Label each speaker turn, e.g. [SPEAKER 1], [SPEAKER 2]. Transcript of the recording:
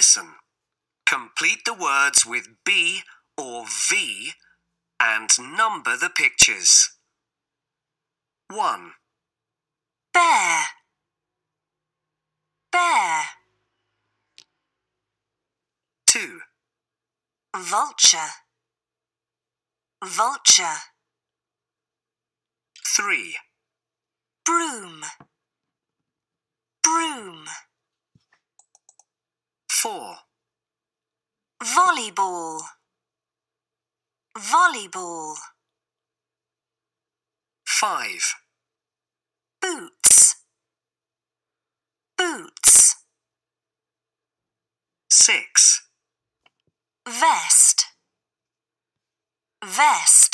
[SPEAKER 1] listen. Complete the words with B or V and number the pictures. 1. Bear
[SPEAKER 2] Bear 2. Vulture Vulture 3. Broom
[SPEAKER 3] 4. Volleyball.
[SPEAKER 4] Volleyball. 5. Boots. Boots.
[SPEAKER 5] 6. Vest. Vest.